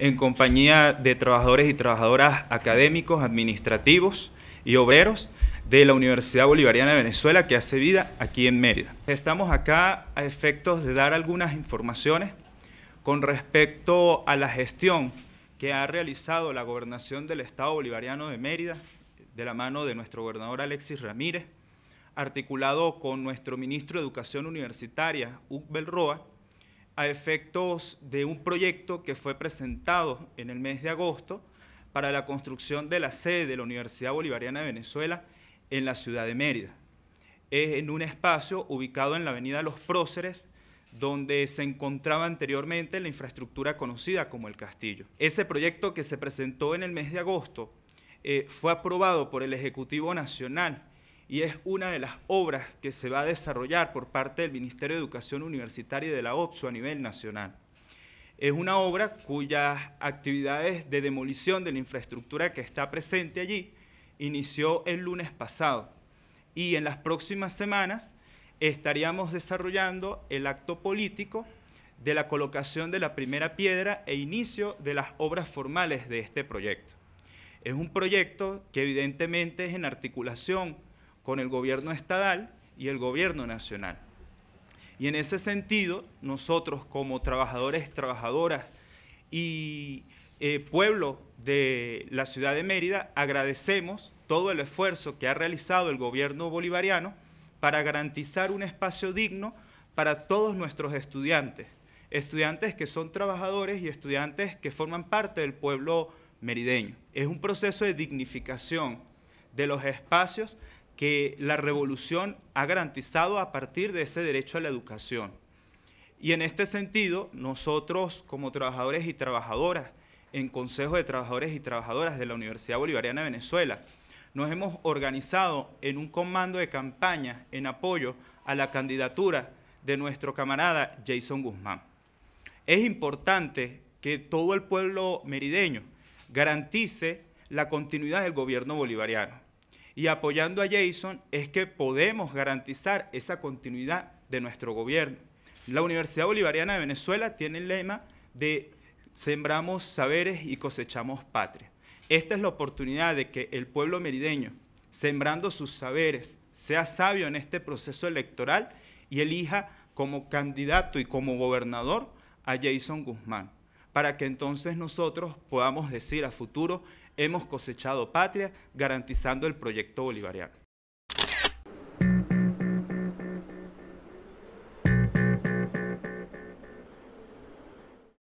en compañía de trabajadores y trabajadoras académicos, administrativos y obreros de la Universidad Bolivariana de Venezuela que hace vida aquí en Mérida. Estamos acá a efectos de dar algunas informaciones con respecto a la gestión que ha realizado la gobernación del Estado Bolivariano de Mérida, de la mano de nuestro gobernador Alexis Ramírez, articulado con nuestro ministro de Educación Universitaria, Uc Roa, a efectos de un proyecto que fue presentado en el mes de agosto para la construcción de la sede de la Universidad Bolivariana de Venezuela en la ciudad de Mérida. Es en un espacio ubicado en la avenida Los Próceres, donde se encontraba anteriormente la infraestructura conocida como el castillo. Ese proyecto que se presentó en el mes de agosto eh, fue aprobado por el Ejecutivo Nacional y es una de las obras que se va a desarrollar por parte del Ministerio de Educación Universitaria y de la OPSU a nivel nacional. Es una obra cuyas actividades de demolición de la infraestructura que está presente allí inició el lunes pasado y en las próximas semanas estaríamos desarrollando el acto político de la colocación de la primera piedra e inicio de las obras formales de este proyecto. Es un proyecto que evidentemente es en articulación con el gobierno estatal y el gobierno nacional. Y en ese sentido, nosotros como trabajadores, trabajadoras y eh, pueblo de la ciudad de Mérida, agradecemos todo el esfuerzo que ha realizado el gobierno bolivariano para garantizar un espacio digno para todos nuestros estudiantes, estudiantes que son trabajadores y estudiantes que forman parte del pueblo merideño. Es un proceso de dignificación de los espacios que la revolución ha garantizado a partir de ese derecho a la educación. Y en este sentido, nosotros como trabajadores y trabajadoras, en Consejo de Trabajadores y Trabajadoras de la Universidad Bolivariana de Venezuela, nos hemos organizado en un comando de campaña en apoyo a la candidatura de nuestro camarada Jason Guzmán. Es importante que todo el pueblo merideño garantice la continuidad del gobierno bolivariano y apoyando a Jason es que podemos garantizar esa continuidad de nuestro gobierno. La Universidad Bolivariana de Venezuela tiene el lema de sembramos saberes y cosechamos patria. Esta es la oportunidad de que el pueblo merideño, sembrando sus saberes, sea sabio en este proceso electoral y elija como candidato y como gobernador a Jason Guzmán para que entonces nosotros podamos decir a futuro, hemos cosechado patria garantizando el proyecto bolivariano.